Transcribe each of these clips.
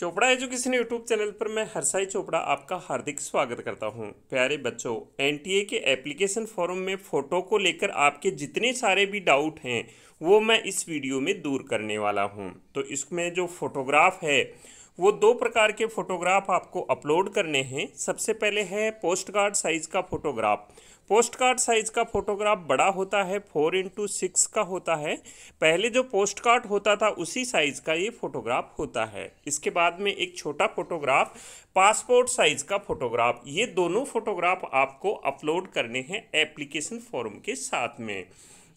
Chopra education YouTube channel पर मैं हरसाई चोपड़ा आपका हार्दिक स्वागत करता हूं। प्यारे बच्चों एनटीए के एप्लीकेशन फॉर्म में फ़ोटो को लेकर आपके जितने सारे भी डाउट हैं वो मैं इस वीडियो में दूर करने वाला हूं। तो इसमें जो फोटोग्राफ है वो दो प्रकार के फ़ोटोग्राफ आपको अपलोड करने हैं सबसे पहले है पोस्ट कार्ड साइज़ का फ़ोटोग्राफ पोस्ट कार्ड साइज़ का फ़ोटोग्राफ बड़ा होता है फोर इंटू सिक्स का होता है पहले जो पोस्ट कार्ड होता था उसी साइज़ का ये फ़ोटोग्राफ होता है इसके बाद में एक छोटा फ़ोटोग्राफ पासपोर्ट साइज़ का फ़ोटोग्राफ ये दोनों फ़ोटोग्राफ आपको अपलोड करने हैं एप्लीकेशन फॉर्म के साथ में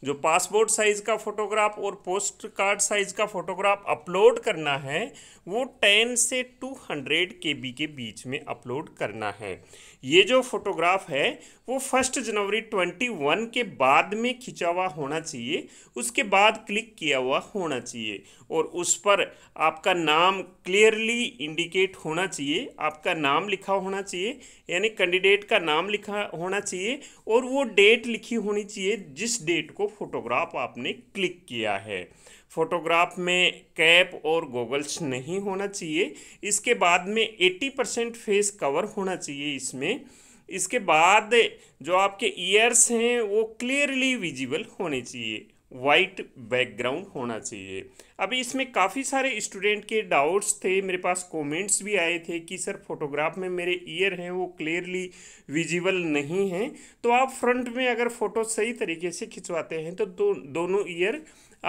जो पासपोर्ट साइज़ का फ़ोटोग्राफ और पोस्ट कार्ड साइज़ का फ़ोटोग्राफ अपलोड करना है वो टेन से टू हंड्रेड के बी के बीच में अपलोड करना है ये जो फोटोग्राफ है वो फर्स्ट जनवरी ट्वेंटी वन के बाद में खिंचा हुआ होना चाहिए उसके बाद क्लिक किया हुआ होना चाहिए और उस पर आपका नाम क्लियरली इंडिकेट होना चाहिए आपका नाम लिखा होना चाहिए यानी कैंडिडेट का नाम लिखा होना चाहिए और वो डेट लिखी होनी चाहिए जिस डेट को फोटोग्राफ आपने क्लिक किया है फोटोग्राफ में कैप और गोगल्स नहीं होना चाहिए इसके बाद में 80 परसेंट फेस कवर होना चाहिए इसमें इसके बाद जो आपके ईयर्स हैं वो क्लियरली विजिबल होने चाहिए वाइट बैकग्राउंड होना चाहिए अभी इसमें काफ़ी सारे स्टूडेंट के डाउट्स थे मेरे पास कमेंट्स भी आए थे कि सर फोटोग्राफ में मेरे ईयर हैं वो क्लियरली विजिबल नहीं हैं तो आप फ्रंट में अगर फ़ोटो सही तरीके से खिंचवाते हैं तो दो, दोनों ईयर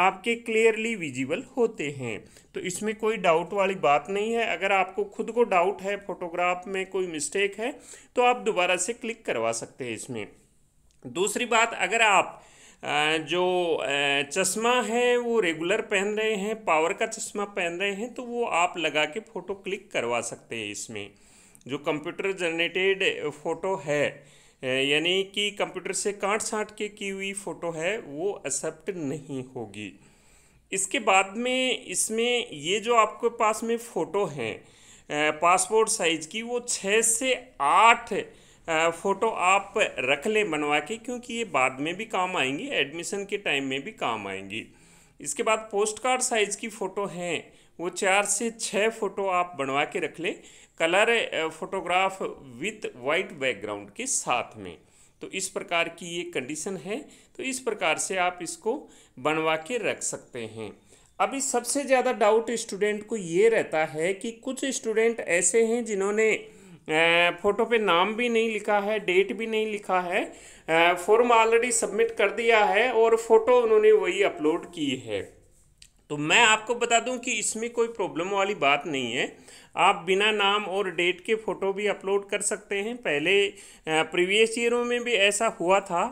आपके क्लियरली विजिबल होते हैं तो इसमें कोई डाउट वाली बात नहीं है अगर आपको खुद को डाउट है फोटोग्राफ में कोई मिस्टेक है तो आप दोबारा से क्लिक करवा सकते हैं इसमें दूसरी बात अगर आप जो चश्मा है वो रेगुलर पहन रहे हैं पावर का चश्मा पहन रहे हैं तो वो आप लगा के फ़ोटो क्लिक करवा सकते हैं इसमें जो कंप्यूटर जनरेटेड फ़ोटो है यानी कि कंप्यूटर से काट छाँट के की हुई फ़ोटो है वो एक्सेप्ट नहीं होगी इसके बाद में इसमें ये जो आपके पास में फ़ोटो हैं पासपोर्ट साइज़ की वो छः से आठ फ़ोटो आप रख लें बनवा के क्योंकि ये बाद में भी काम आएंगी एडमिशन के टाइम में भी काम आएंगी इसके बाद पोस्ट कार्ड साइज़ की फ़ोटो हैं वो चार से छः फ़ोटो आप बनवा के रख लें colour photograph with white background के साथ में तो इस प्रकार की ये कंडीशन है तो इस प्रकार से आप इसको बनवा के रख सकते हैं अभी सबसे ज़्यादा डाउट स्टूडेंट को ये रहता है कि कुछ स्टूडेंट ऐसे हैं जिन्होंने फ़ोटो पे नाम भी नहीं लिखा है डेट भी नहीं लिखा है फॉर्म ऑलरेडी सबमिट कर दिया है और फ़ोटो उन्होंने वही अपलोड की है तो मैं आपको बता दूं कि इसमें कोई प्रॉब्लम वाली बात नहीं है आप बिना नाम और डेट के फ़ोटो भी अपलोड कर सकते हैं पहले प्रीवियस ईयरों में भी ऐसा हुआ था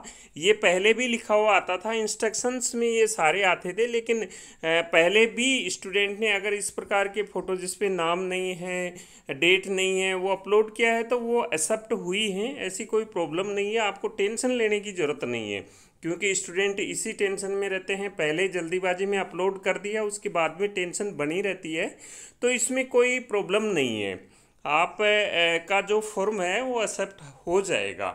ये पहले भी लिखा हुआ आता था इंस्ट्रक्शंस में ये सारे आते थे लेकिन पहले भी स्टूडेंट ने अगर इस प्रकार के फ़ोटो जिसपे नाम नहीं है डेट नहीं है वो अपलोड किया है तो वो एक्सेप्ट हुई हैं ऐसी कोई प्रॉब्लम नहीं है आपको टेंशन लेने की ज़रूरत नहीं है क्योंकि स्टूडेंट इसी टेंशन में रहते हैं पहले जल्दीबाजी में अपलोड कर दिया उसके बाद में टेंशन बनी रहती है तो इसमें कोई प्रॉब्लम नहीं है आप का जो फॉर्म है वो एक्सेप्ट हो जाएगा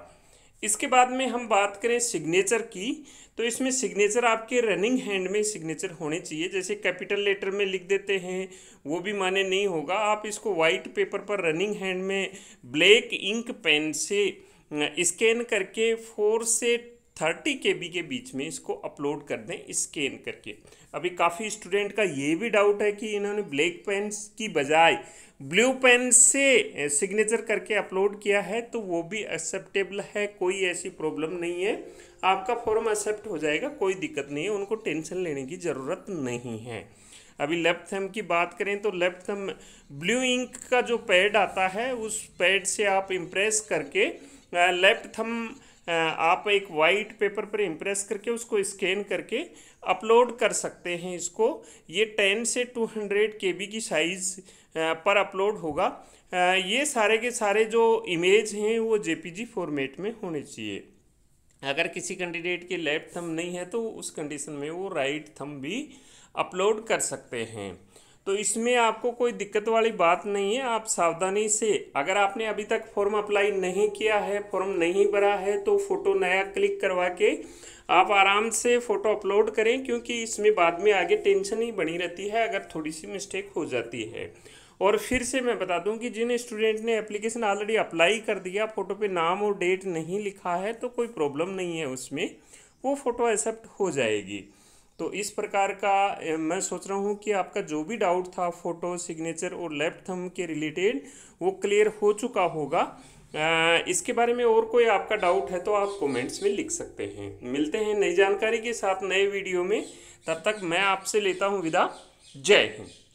इसके बाद में हम बात करें सिग्नेचर की तो इसमें सिग्नेचर आपके रनिंग हैंड में सिग्नेचर होने चाहिए जैसे कैपिटल लेटर में लिख देते हैं वो भी माने नहीं होगा आप इसको वाइट पेपर पर रनिंग हैंड में ब्लैक इंक पेन से स्कैन करके फोर से थर्टी के बी के बीच में इसको अपलोड कर दें स्कैन करके अभी काफ़ी स्टूडेंट का ये भी डाउट है कि इन्होंने ब्लैक पेन की बजाय ब्लू पेन से सिग्नेचर करके अपलोड किया है तो वो भी एक्सेप्टेबल है कोई ऐसी प्रॉब्लम नहीं है आपका फॉर्म एक्सेप्ट हो जाएगा कोई दिक्कत नहीं है उनको टेंशन लेने की ज़रूरत नहीं है अभी लेफ्ट थम की बात करें तो लेफ्ट थम ब्लू इंक का जो पैड आता है उस पैड से आप इम्प्रेस करके लेफ्ट थम आप एक वाइट पेपर पर इम्प्रेस करके उसको स्कैन करके अपलोड कर सकते हैं इसको ये टेन से टू हंड्रेड के बी की साइज़ पर अपलोड होगा ये सारे के सारे जो इमेज हैं वो जी फॉर्मेट में होने चाहिए अगर किसी कैंडिडेट के लेफ्ट थंब नहीं है तो उस कंडीशन में वो राइट थंब भी अपलोड कर सकते हैं तो इसमें आपको कोई दिक्कत वाली बात नहीं है आप सावधानी से अगर आपने अभी तक फॉर्म अप्लाई नहीं किया है फॉर्म नहीं भरा है तो फ़ोटो नया क्लिक करवा के आप आराम से फ़ोटो अपलोड करें क्योंकि इसमें बाद में आगे टेंशन ही बनी रहती है अगर थोड़ी सी मिस्टेक हो जाती है और फिर से मैं बता दूं कि जिन स्टूडेंट ने एप्लीकेशन ऑलरेडी अप्लाई कर दिया फ़ोटो पे नाम और डेट नहीं लिखा है तो कोई प्रॉब्लम नहीं है उसमें वो फ़ोटो एक्सेप्ट हो जाएगी तो इस प्रकार का मैं सोच रहा हूँ कि आपका जो भी डाउट था फ़ोटो सिग्नेचर और लेफ्ट थम के रिलेटेड वो क्लियर हो चुका होगा इसके बारे में और कोई आपका डाउट है तो आप कमेंट्स में लिख सकते हैं मिलते हैं नई जानकारी के साथ नए वीडियो में तब तक मैं आपसे लेता हूँ विदा जय हिंद